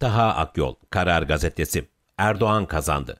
Taha Akyol, Karar Gazetesi. Erdoğan kazandı.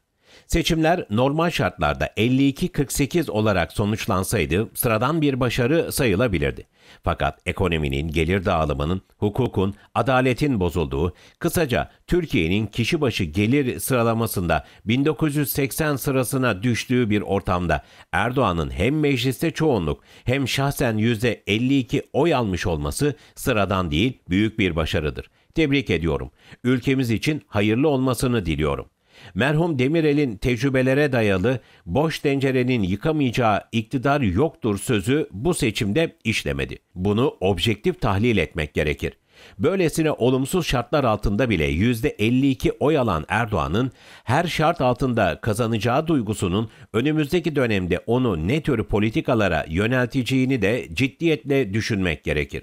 Seçimler normal şartlarda 52-48 olarak sonuçlansaydı sıradan bir başarı sayılabilirdi. Fakat ekonominin, gelir dağılımının, hukukun, adaletin bozulduğu, kısaca Türkiye'nin kişi başı gelir sıralamasında 1980 sırasına düştüğü bir ortamda Erdoğan'ın hem mecliste çoğunluk hem şahsen %52 oy almış olması sıradan değil büyük bir başarıdır. Tebrik ediyorum. Ülkemiz için hayırlı olmasını diliyorum. Merhum Demirel'in tecrübelere dayalı boş tencerenin yıkamayacağı iktidar yoktur sözü bu seçimde işlemedi. Bunu objektif tahlil etmek gerekir. Böylesine olumsuz şartlar altında bile %52 oy alan Erdoğan'ın her şart altında kazanacağı duygusunun önümüzdeki dönemde onu ne tür politikalara yönelteceğini de ciddiyetle düşünmek gerekir.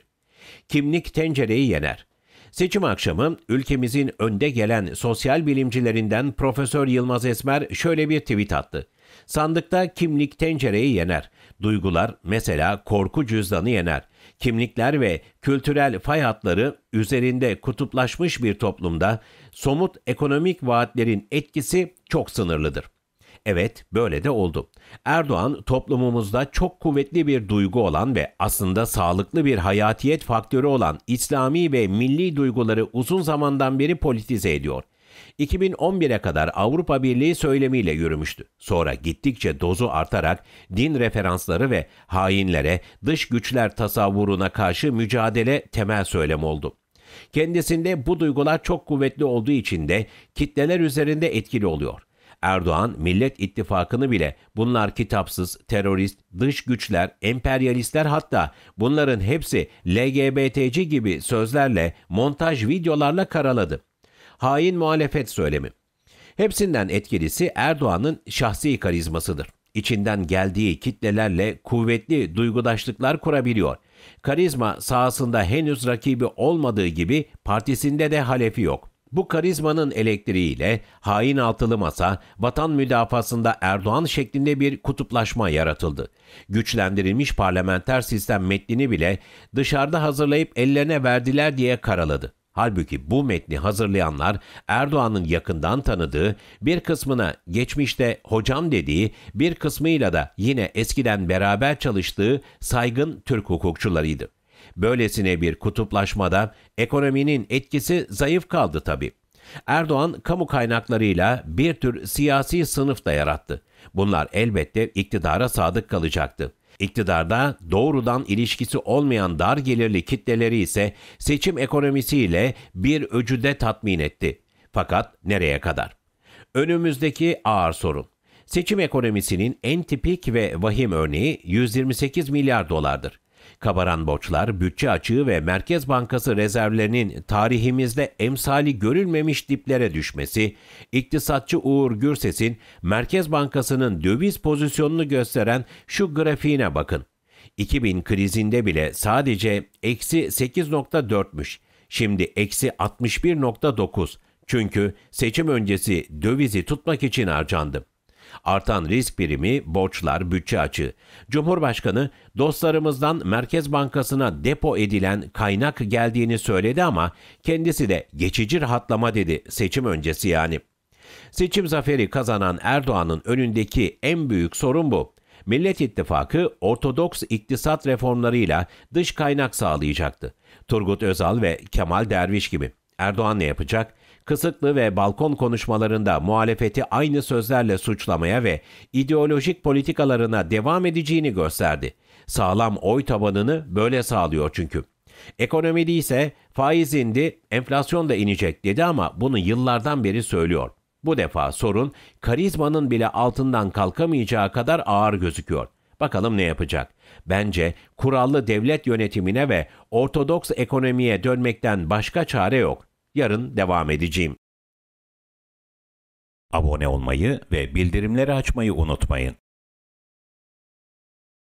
Kimlik tencereyi yener. Seçim akşamı ülkemizin önde gelen sosyal bilimcilerinden Profesör Yılmaz Esmer şöyle bir tweet attı. Sandıkta kimlik tencereyi yener. Duygular mesela korku cüzdanı yener. Kimlikler ve kültürel fay hatları üzerinde kutuplaşmış bir toplumda somut ekonomik vaatlerin etkisi çok sınırlıdır. Evet, böyle de oldu. Erdoğan toplumumuzda çok kuvvetli bir duygu olan ve aslında sağlıklı bir hayatiyet faktörü olan İslami ve milli duyguları uzun zamandan beri politize ediyor. 2011'e kadar Avrupa Birliği söylemiyle yürümüştü. Sonra gittikçe dozu artarak din referansları ve hainlere, dış güçler tasavvuruna karşı mücadele temel söylem oldu. Kendisinde bu duygular çok kuvvetli olduğu için de kitleler üzerinde etkili oluyor. Erdoğan, Millet İttifakı'nı bile bunlar kitapsız, terörist, dış güçler, emperyalistler hatta bunların hepsi LGBT'ci gibi sözlerle, montaj videolarla karaladı. Hain muhalefet söylemi. Hepsinden etkilisi Erdoğan'ın şahsi karizmasıdır. İçinden geldiği kitlelerle kuvvetli duygudaşlıklar kurabiliyor. Karizma sahasında henüz rakibi olmadığı gibi partisinde de halefi yok. Bu karizmanın elektriğiyle hain altılı masa vatan müdafasında Erdoğan şeklinde bir kutuplaşma yaratıldı. Güçlendirilmiş parlamenter sistem metnini bile dışarıda hazırlayıp ellerine verdiler diye karaladı. Halbuki bu metni hazırlayanlar Erdoğan'ın yakından tanıdığı, bir kısmına geçmişte hocam dediği, bir kısmıyla da yine eskiden beraber çalıştığı saygın Türk hukukçularıydı. Böylesine bir kutuplaşmada ekonominin etkisi zayıf kaldı tabi. Erdoğan kamu kaynaklarıyla bir tür siyasi sınıf da yarattı. Bunlar elbette iktidara sadık kalacaktı. İktidarda doğrudan ilişkisi olmayan dar gelirli kitleleri ise seçim ekonomisiyle bir öcüde tatmin etti. Fakat nereye kadar? Önümüzdeki ağır sorun. Seçim ekonomisinin en tipik ve vahim örneği 128 milyar dolardır. Kabaran borçlar, bütçe açığı ve Merkez Bankası rezervlerinin tarihimizde emsali görülmemiş diplere düşmesi, iktisatçı Uğur Gürses'in Merkez Bankası'nın döviz pozisyonunu gösteren şu grafiğine bakın. 2000 krizinde bile sadece eksi 8.4'müş. Şimdi eksi 61.9. Çünkü seçim öncesi dövizi tutmak için harcandı. Artan risk primi, borçlar, bütçe açığı. Cumhurbaşkanı dostlarımızdan Merkez Bankası'na depo edilen kaynak geldiğini söyledi ama kendisi de geçici rahatlama dedi seçim öncesi yani. Seçim zaferi kazanan Erdoğan'ın önündeki en büyük sorun bu. Millet İttifakı ortodoks iktisat reformlarıyla dış kaynak sağlayacaktı. Turgut Özal ve Kemal Derviş gibi. Erdoğan ne yapacak? Kısıtlı ve balkon konuşmalarında muhalefeti aynı sözlerle suçlamaya ve ideolojik politikalarına devam edeceğini gösterdi. Sağlam oy tabanını böyle sağlıyor çünkü. Ekonomide ise faiz indi, enflasyon da inecek dedi ama bunu yıllardan beri söylüyor. Bu defa sorun karizmanın bile altından kalkamayacağı kadar ağır gözüküyor. Bakalım ne yapacak? Bence kurallı devlet yönetimine ve ortodoks ekonomiye dönmekten başka çare yok. Yarın devam edeceğim. Abone olmayı ve bildirimleri açmayı unutmayın.